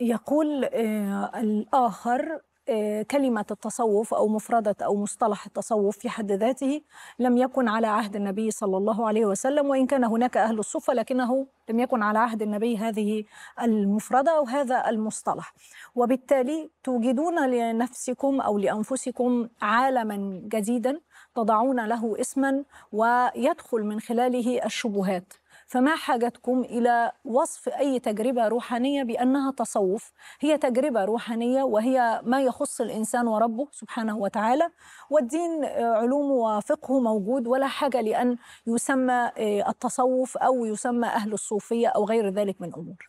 يقول آه، الآخر آه، كلمة التصوف أو مفردة أو مصطلح التصوف في حد ذاته لم يكن على عهد النبي صلى الله عليه وسلم وإن كان هناك أهل الصفة لكنه لم يكن على عهد النبي هذه المفردة أو هذا المصطلح وبالتالي توجدون لنفسكم أو لأنفسكم عالما جديدا تضعون له اسما ويدخل من خلاله الشبهات فما حاجتكم إلى وصف أي تجربة روحانية بأنها تصوف هي تجربة روحانية وهي ما يخص الإنسان وربه سبحانه وتعالى والدين آه، علومه وفقهه موجود ولا حاجة لأن يسمى آه، التصوف أو يسمى أهل الصوفية أو غير ذلك من أمور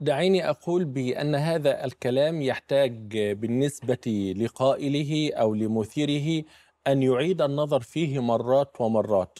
دعيني أقول بأن هذا الكلام يحتاج بالنسبة لقائله أو لمثيره أن يعيد النظر فيه مرات ومرات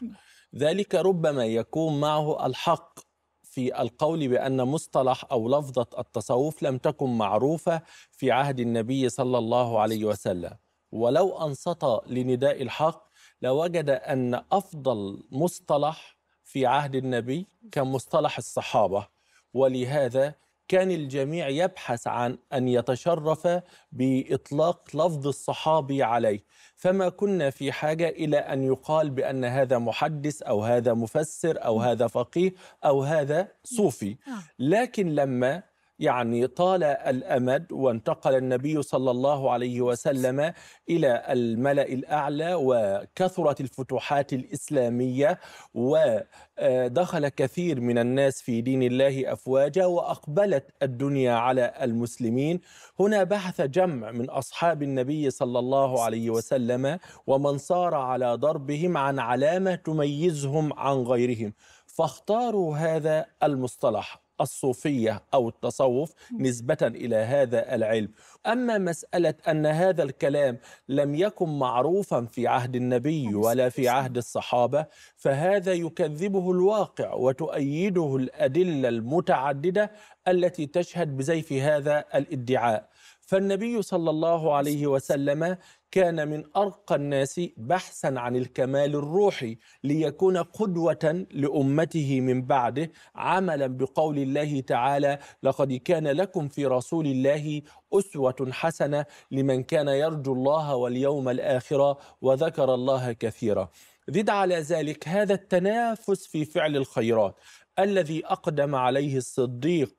ذلك ربما يكون معه الحق في القول بان مصطلح او لفظه التصوف لم تكن معروفه في عهد النبي صلى الله عليه وسلم ولو انصت لنداء الحق لوجد ان افضل مصطلح في عهد النبي كان مصطلح الصحابه ولهذا كان الجميع يبحث عن أن يتشرف بإطلاق لفظ الصحابي عليه فما كنا في حاجة إلى أن يقال بأن هذا محدث أو هذا مفسر أو هذا فقيه أو هذا صوفي آه. لكن لما يعني طال الامد وانتقل النبي صلى الله عليه وسلم الى الملا الاعلى وكثرت الفتوحات الاسلاميه ودخل آه، كثير من الناس في دين الله افواجا واقبلت الدنيا على المسلمين هنا بحث جمع من اصحاب النبي صلى الله عليه وسلم ومن صار على ضربهم عن علامه تميزهم عن غيرهم فاختاروا هذا المصطلح الصوفية أو التصوف نسبة إلى هذا العلم أما مسألة أن هذا الكلام لم يكن معروفا في عهد النبي ولا في عهد الصحابة فهذا يكذبه الواقع وتؤيده الأدلة المتعددة التي تشهد بزيف هذا الادعاء فالنبي صلى الله عليه وسلم كان من ارقى الناس بحثا عن الكمال الروحي ليكون قدوه لامته من بعده عملا بقول الله تعالى لقد كان لكم في رسول الله اسوه حسنه لمن كان يرجو الله واليوم الاخر وذكر الله كثيرا زد على ذلك هذا التنافس في فعل الخيرات الذي أقدم عليه الصديق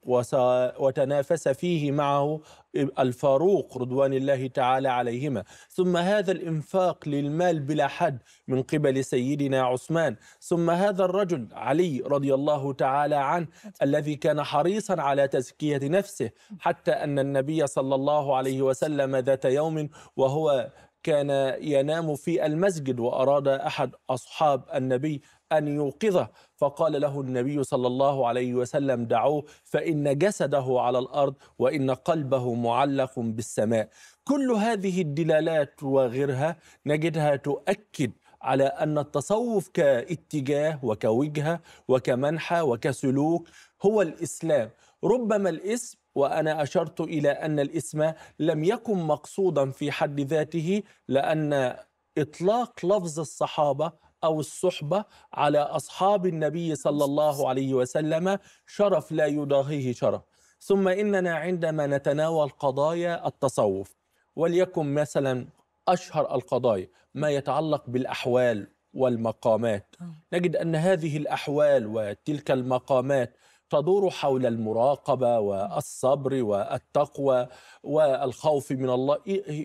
وتنافس فيه معه الفاروق رضوان الله تعالى عليهما ثم هذا الإنفاق للمال بلا حد من قبل سيدنا عثمان ثم هذا الرجل علي رضي الله تعالى عنه الذي كان حريصا على تزكية نفسه حتى أن النبي صلى الله عليه وسلم ذات يوم وهو كان ينام في المسجد وأراد أحد أصحاب النبي أن يوقظه فقال له النبي صلى الله عليه وسلم دعوه فإن جسده على الأرض وإن قلبه معلق بالسماء كل هذه الدلالات وغيرها نجدها تؤكد على أن التصوف كاتجاه وكوجهة وكمنحة وكسلوك هو الإسلام ربما الاسم وأنا أشرت إلى أن الاسم لم يكن مقصودا في حد ذاته لأن إطلاق لفظ الصحابة أو الصحبة على أصحاب النبي صلى الله عليه وسلم شرف لا يضاهيه شرف ثم إننا عندما نتناول قضايا التصوف وليكن مثلا أشهر القضايا ما يتعلق بالأحوال والمقامات آه. نجد أن هذه الأحوال وتلك المقامات تدور حول المراقبه والصبر والتقوى والخوف من الله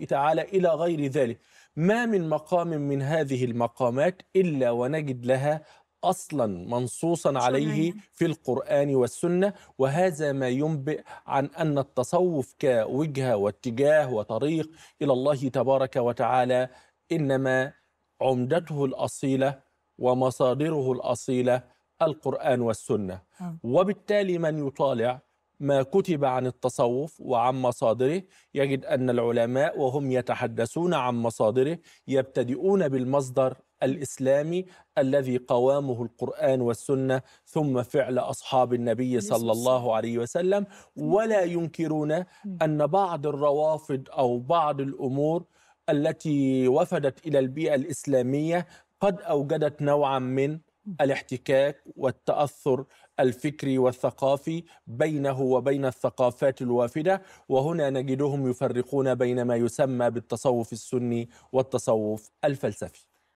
تعالى الى غير ذلك ما من مقام من هذه المقامات الا ونجد لها اصلا منصوصا عليه في القران والسنه وهذا ما ينبئ عن ان التصوف كوجهه واتجاه وطريق الى الله تبارك وتعالى انما عمدته الاصيله ومصادره الاصيله القرآن والسنة نعم. وبالتالي من يطالع ما كتب عن التصوف وعن مصادره يجد أن العلماء وهم يتحدثون عن مصادره يبتدئون بالمصدر الإسلامي الذي قوامه القرآن والسنة ثم فعل أصحاب النبي صلى الله عليه وسلم ولا ينكرون نعم. أن بعض الروافض أو بعض الأمور التي وفدت إلى البيئة الإسلامية قد أوجدت نوعا من الاحتكاك والتاثر الفكري والثقافي بينه وبين الثقافات الوافده وهنا نجدهم يفرقون بين ما يسمى بالتصوف السني والتصوف الفلسفي